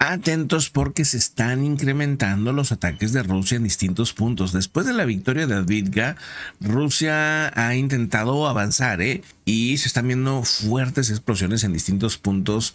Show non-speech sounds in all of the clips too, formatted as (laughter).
Atentos porque se están incrementando los ataques de Rusia en distintos puntos. Después de la victoria de Advitka, Rusia ha intentado avanzar ¿eh? y se están viendo fuertes explosiones en distintos puntos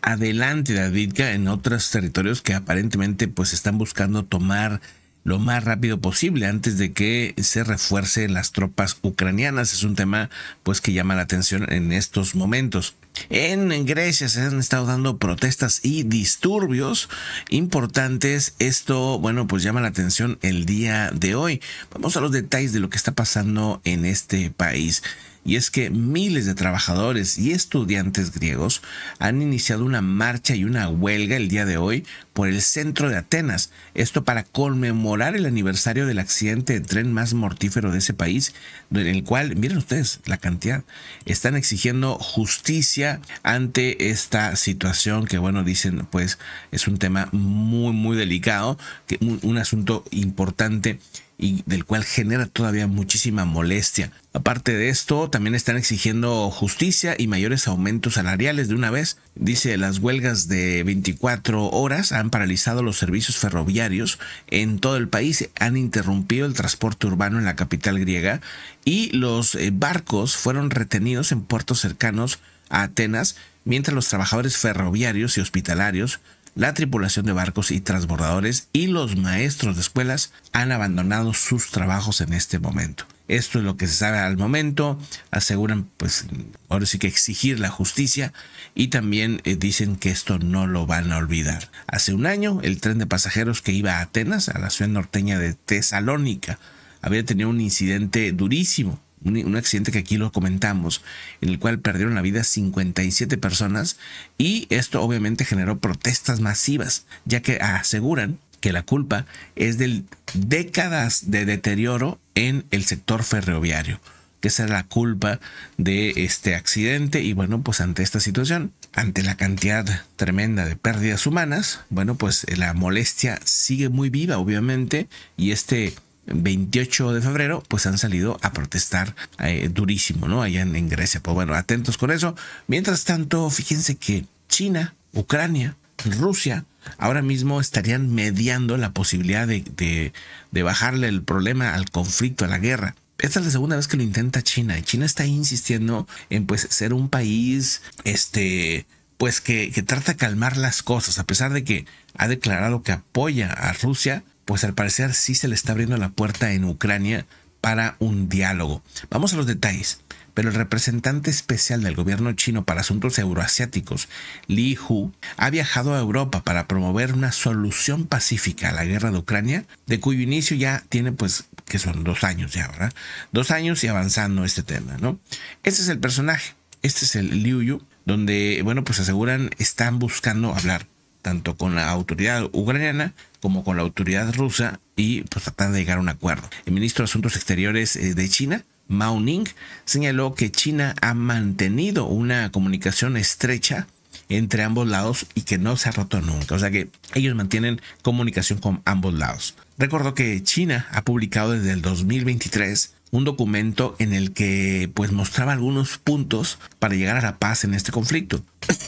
adelante de Advitka en otros territorios que aparentemente pues están buscando tomar lo más rápido posible antes de que se refuercen las tropas ucranianas. Es un tema pues que llama la atención en estos momentos. En Grecia se han estado dando protestas y disturbios importantes. Esto, bueno, pues llama la atención el día de hoy. Vamos a los detalles de lo que está pasando en este país y es que miles de trabajadores y estudiantes griegos han iniciado una marcha y una huelga el día de hoy por el centro de Atenas, esto para conmemorar el aniversario del accidente de tren más mortífero de ese país, en el cual, miren ustedes la cantidad, están exigiendo justicia ante esta situación que, bueno, dicen, pues es un tema muy, muy delicado, que un asunto importante y del cual genera todavía muchísima molestia. Aparte de esto, también están exigiendo justicia y mayores aumentos salariales de una vez. Dice, las huelgas de 24 horas han paralizado los servicios ferroviarios en todo el país, han interrumpido el transporte urbano en la capital griega y los eh, barcos fueron retenidos en puertos cercanos a Atenas, mientras los trabajadores ferroviarios y hospitalarios la tripulación de barcos y transbordadores y los maestros de escuelas han abandonado sus trabajos en este momento. Esto es lo que se sabe al momento, aseguran pues ahora sí que exigir la justicia y también eh, dicen que esto no lo van a olvidar. Hace un año el tren de pasajeros que iba a Atenas, a la ciudad norteña de Tesalónica, había tenido un incidente durísimo un, accidente que aquí lo comentamos, en el cual perdieron la vida 57 personas y esto obviamente generó protestas masivas, ya que aseguran que la culpa es de décadas de deterioro en el sector ferroviario que esa es la culpa de este accidente y bueno pues ante esta situación ante la cantidad tremenda de pérdidas humanas bueno pues la molestia sigue muy viva obviamente y este 28 de febrero, pues han salido a protestar eh, durísimo, ¿no? Allá en, Grecia. Pues bueno, atentos con eso. Mientras tanto, fíjense que China, Ucrania, Rusia, ahora mismo estarían mediando la posibilidad de, bajarle el problema al conflicto, a la guerra. Esta es la segunda vez que lo intenta China. China está insistiendo en pues ser un país este pues que, que trata de calmar las cosas, a pesar de que ha declarado que apoya a Rusia, pues al parecer sí se le está abriendo la puerta en Ucrania para un diálogo. Vamos a los detalles. Pero el representante especial del gobierno chino para asuntos euroasiáticos, Li Hu, ha viajado a Europa para promover una solución pacífica a la guerra de Ucrania, de cuyo inicio ya tiene pues que son dos años ya, ¿verdad? Dos años y avanzando este tema, ¿no? Este es el personaje, este es el Liu Yu, donde, bueno, pues aseguran, están buscando hablar tanto con la autoridad ucraniana como con la autoridad rusa y pues, tratar de llegar a un acuerdo. El ministro de Asuntos Exteriores eh, de China, Mao Ning, señaló que China ha mantenido una comunicación estrecha entre ambos lados y que no se ha roto nunca. O sea que ellos mantienen comunicación con ambos lados. Recordó que China ha publicado desde el 2023 un documento en el que pues mostraba algunos puntos para llegar a la paz en este conflicto.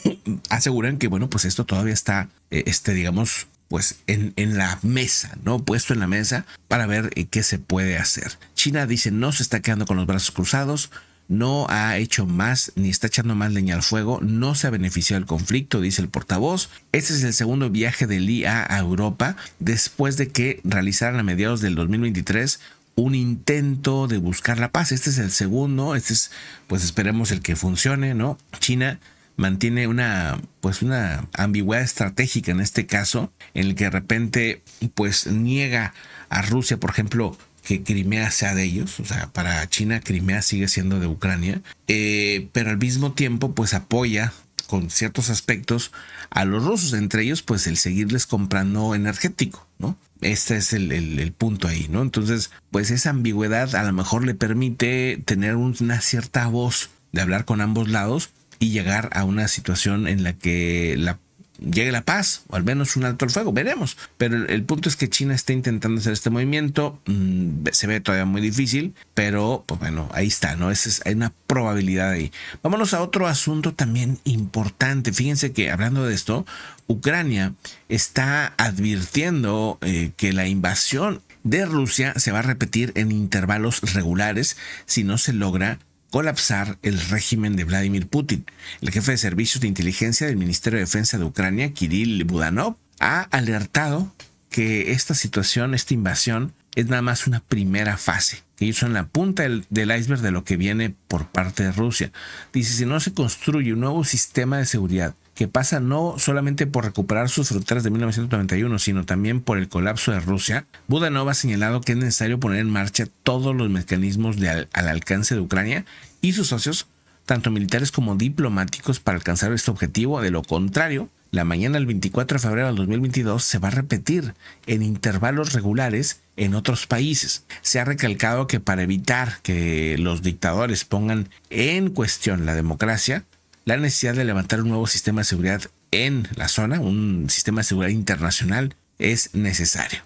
(clears throat) Aseguran que bueno, pues esto todavía está, eh, este, digamos, pues en, en, la mesa, ¿no? Puesto en la mesa para ver eh, qué se puede hacer. China dice no se está quedando con los brazos cruzados, no ha hecho más ni está echando más leña al fuego, no se ha beneficiado del conflicto, dice el portavoz. Este es el segundo viaje de Li a Europa después de que realizaran a mediados del 2023 un intento de buscar la paz. Este es el segundo, este es, pues esperemos el que funcione, ¿no? China mantiene una, pues una ambigüedad estratégica en este caso, en el que de repente, pues niega a Rusia, por ejemplo, que Crimea sea de ellos, o sea, para China Crimea sigue siendo de Ucrania, eh, pero al mismo tiempo, pues apoya con ciertos aspectos a los rusos, entre ellos, pues el seguirles comprando energético, ¿no? Este es el, punto ahí, ¿no? Entonces, pues esa ambigüedad a lo mejor le permite tener una cierta voz de hablar con ambos lados y llegar a una situación en la que la llegue la paz o al menos un alto el fuego, veremos. Pero el, punto es que China está intentando hacer este movimiento, mm, se ve todavía muy difícil, pero pues bueno, ahí está, ¿no? es, hay una probabilidad ahí. Vámonos a otro asunto también importante. Fíjense que hablando de esto, Ucrania está advirtiendo eh, que la invasión de Rusia se va a repetir en intervalos regulares si no se logra colapsar el régimen de Vladimir Putin. El jefe de servicios de inteligencia del Ministerio de Defensa de Ucrania, Kirill Budanov, ha alertado que esta situación, esta invasión, es nada más una primera fase, que ellos en la punta del, del, iceberg de lo que viene por parte de Rusia. Dice, si no se construye un nuevo sistema de seguridad que pasa no solamente por recuperar sus fronteras de 1991, sino también por el colapso de Rusia, Budanov ha señalado que es necesario poner en marcha todos los mecanismos al, alcance de Ucrania y sus socios, tanto militares como diplomáticos, para alcanzar este objetivo. De lo contrario, la mañana del 24 de febrero del 2022 se va a repetir en intervalos regulares en otros países. Se ha recalcado que para evitar que los dictadores pongan en cuestión la democracia, la necesidad de levantar un nuevo sistema de seguridad en la zona, un sistema de seguridad internacional, es necesario.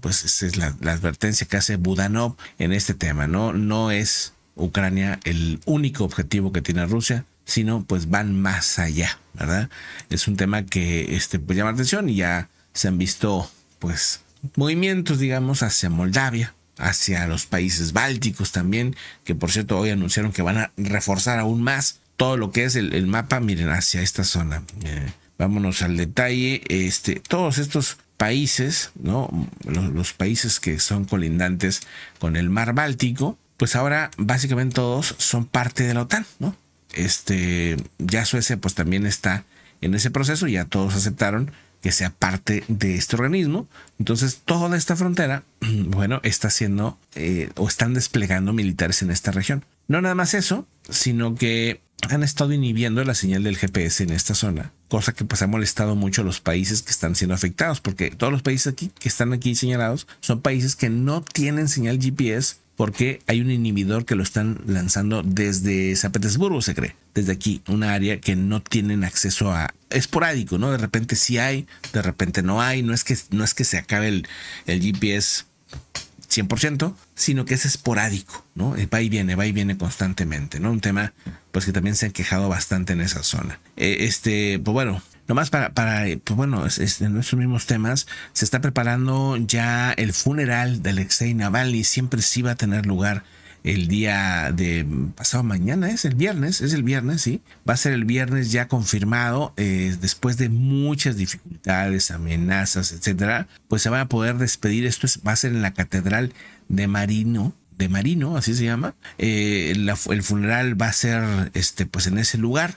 pues esa es la, advertencia que hace Budanov en este tema, ¿no? No es Ucrania el único objetivo que tiene Rusia, sino pues van más allá, ¿verdad? Es un tema que este, pues llama atención y ya se han visto pues movimientos, digamos, hacia Moldavia, hacia los países bálticos también, que por cierto hoy anunciaron que van a reforzar aún más todo lo que es el, mapa, miren, hacia esta zona. Eh, vámonos al detalle. Este, todos estos países, ¿no? Los, países que son colindantes con el mar Báltico, pues ahora básicamente todos son parte de la OTAN, ¿no? Este, ya Suecia pues también está en ese proceso, ya todos aceptaron que sea parte de este organismo. Entonces toda esta frontera, (clears throat) bueno, está siendo eh, o están desplegando militares en esta región. No nada más eso, sino que han estado inhibiendo la señal del GPS en esta zona, cosa que pues ha molestado mucho a los países que están siendo afectados, porque todos los países aquí que están aquí señalados son países que no tienen señal GPS porque hay un inhibidor que lo están lanzando desde San Petersburgo, se cree, desde aquí, una área que no tienen acceso a esporádico, ¿no? De repente sí hay, de repente no hay, no es que no es que se acabe el, el GPS 100%, sino que es esporádico, ¿no? Eh, va y viene, va y viene constantemente, ¿no? Un tema, pues que también se han quejado bastante en esa zona. Eh, este, pues bueno, nomás para, para eh, pues bueno, es, en esos mismos temas, se está preparando ya el funeral de Naval y siempre sí va a tener lugar el día de pasado mañana, es el viernes, es el viernes, sí. Va a ser el viernes ya confirmado, eh, después de muchas dificultades, amenazas, etcétera. Pues se van a poder despedir. Esto va a ser en la Catedral de Marino, de Marino, así se llama. Eh, el funeral va a ser este, pues en ese lugar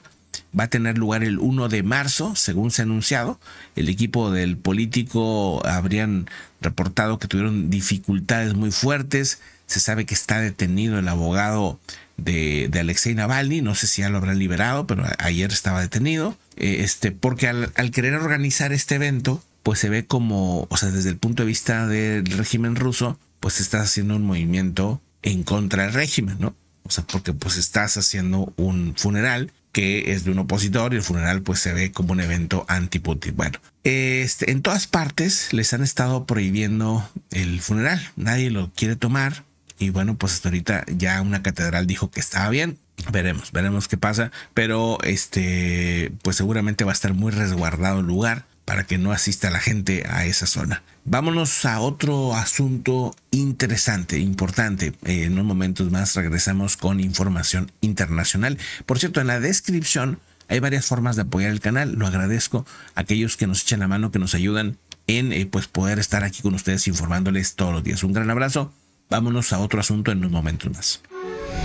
va a tener lugar el 1 de marzo, según se ha anunciado. El equipo del político habrían reportado que tuvieron dificultades muy fuertes. Se sabe que está detenido el abogado de, Alexei Navalny. No sé si ya lo habrán liberado, pero ayer estaba detenido. Eh, este, porque al, querer organizar este evento, pues se ve como, o sea, desde el punto de vista del régimen ruso, pues estás haciendo un movimiento en contra del régimen, ¿no? O sea, porque pues estás haciendo un funeral que es de un opositor y el funeral pues se ve como un evento anti-Putin. Bueno, este, en todas partes les han estado prohibiendo el funeral, nadie lo quiere tomar y bueno, pues hasta ahorita ya una catedral dijo que estaba bien. Veremos, veremos qué pasa, pero este, pues seguramente va a estar muy resguardado el lugar para que no asista la gente a esa zona. Vámonos a otro asunto interesante, importante. Eh, en unos momentos más regresamos con información internacional. Por cierto, en la descripción hay varias formas de apoyar el canal. Lo agradezco a aquellos que nos echan la mano, que nos ayudan en eh, pues poder estar aquí con ustedes informándoles todos los días. Un gran abrazo. Vámonos a otro asunto en unos momentos más.